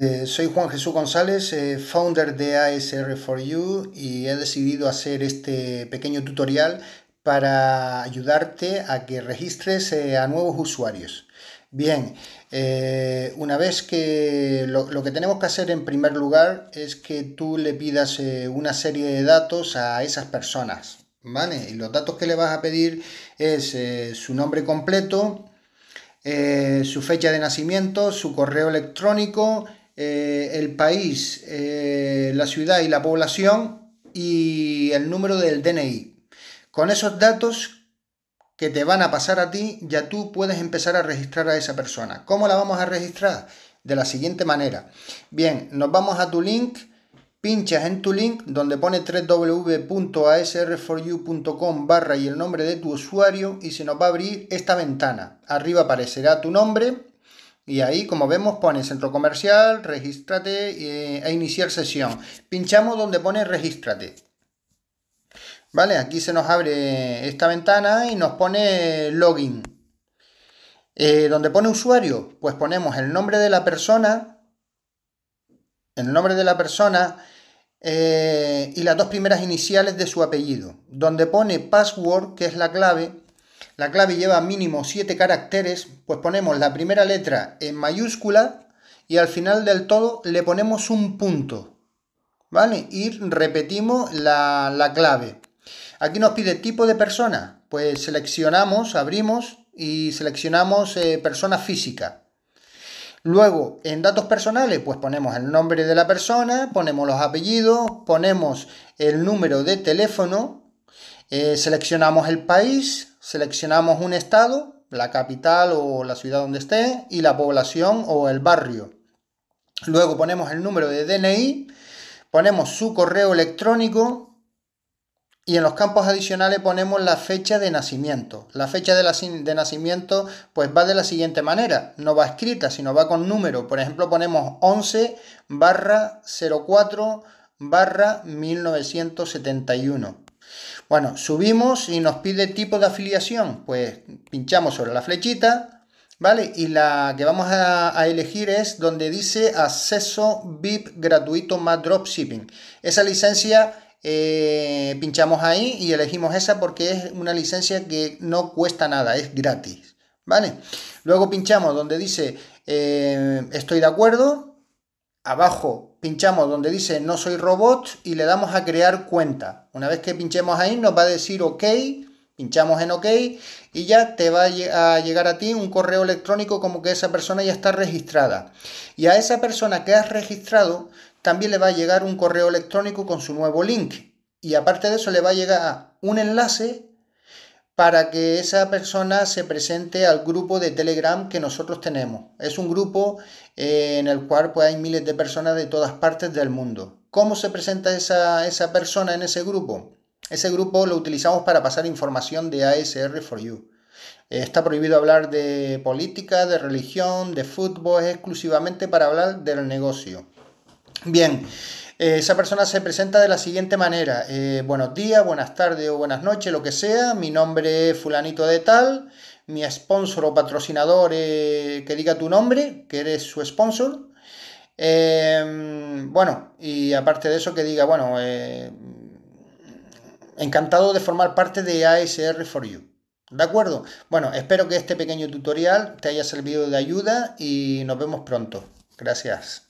Eh, soy Juan Jesús González, eh, founder de ASR4U y he decidido hacer este pequeño tutorial para ayudarte a que registres eh, a nuevos usuarios. Bien, una vez que lo, que tenemos que hacer en primer lugar es que tú le pidas una serie de datos a esas personas, ¿vale? Y los datos que le vas a pedir es su nombre completo, su fecha de nacimiento, su correo electrónico eh, el país, eh, la ciudad y la población y el número del DNI. Con esos datos que te van a pasar a ti, ya tú puedes empezar a registrar a esa persona. ¿Cómo la vamos a registrar? De la siguiente manera. Bien, nos vamos a tu link, pinchas en tu link donde pone wwwasr barra y el nombre de tu usuario y se nos va a abrir esta ventana. Arriba aparecerá tu nombre, y ahí, como vemos, pone centro comercial, regístrate eh, e iniciar sesión. Pinchamos donde pone regístrate. ¿Vale? Aquí se nos abre esta ventana y nos pone login. Eh, donde pone usuario, pues ponemos el nombre de la persona, el nombre de la persona eh, y las dos primeras iniciales de su apellido. Donde pone password, que es la clave, la clave lleva mínimo siete caracteres, pues ponemos la primera letra en mayúscula y al final del todo le ponemos un punto. ¿Vale? Y repetimos la, clave. Aquí nos pide tipo de persona. Pues seleccionamos, abrimos y seleccionamos eh, persona física. Luego, en datos personales, pues ponemos el nombre de la persona, ponemos los apellidos, ponemos el número de teléfono, eh, seleccionamos el país, seleccionamos un estado, la capital o la ciudad donde esté, y la población o el barrio. Luego ponemos el número de DNI, ponemos su correo electrónico y en los campos adicionales ponemos la fecha de nacimiento. La fecha de, la, de, nacimiento pues va de la siguiente manera, no va escrita, sino va con número. Por ejemplo, ponemos 11 04 barra 1971. Bueno, subimos y nos pide tipo de afiliación. Pues pinchamos sobre la flechita, ¿vale? Y la que vamos a, elegir es donde dice acceso VIP gratuito más dropshipping. Esa licencia eh, pinchamos ahí y elegimos esa porque es una licencia que no cuesta nada, es gratis. ¿Vale? Luego pinchamos donde dice eh, estoy de acuerdo. Abajo pinchamos donde dice no soy robot y le damos a crear cuenta. Una vez que pinchemos ahí nos va a decir ok, pinchamos en ok y ya te va a llegar a ti un correo electrónico como que esa persona ya está registrada. Y a esa persona que has registrado también le va a llegar un correo electrónico con su nuevo link. Y aparte de eso le va a llegar un enlace para que esa persona se presente al grupo de Telegram que nosotros tenemos. Es un grupo eh, en el cual pues, hay miles de personas de todas partes del mundo. ¿Cómo se presenta esa, esa persona en ese grupo? Ese grupo lo utilizamos para pasar información de ASR for You. Eh, está prohibido hablar de política, de religión, de fútbol, es exclusivamente para hablar del negocio. Bien, eh, esa persona se presenta de la siguiente manera. Eh, buenos días, buenas tardes o buenas noches, lo que sea. Mi nombre es fulanito de tal. Mi sponsor o patrocinador eh, que diga tu nombre, que eres su sponsor. Em, bueno, y aparte de eso que diga, bueno, encantado de formar parte de asr for you de acuerdo? Bueno, espero que este pequeño tutorial te haya servido de ayuda y nos vemos pronto. Gracias.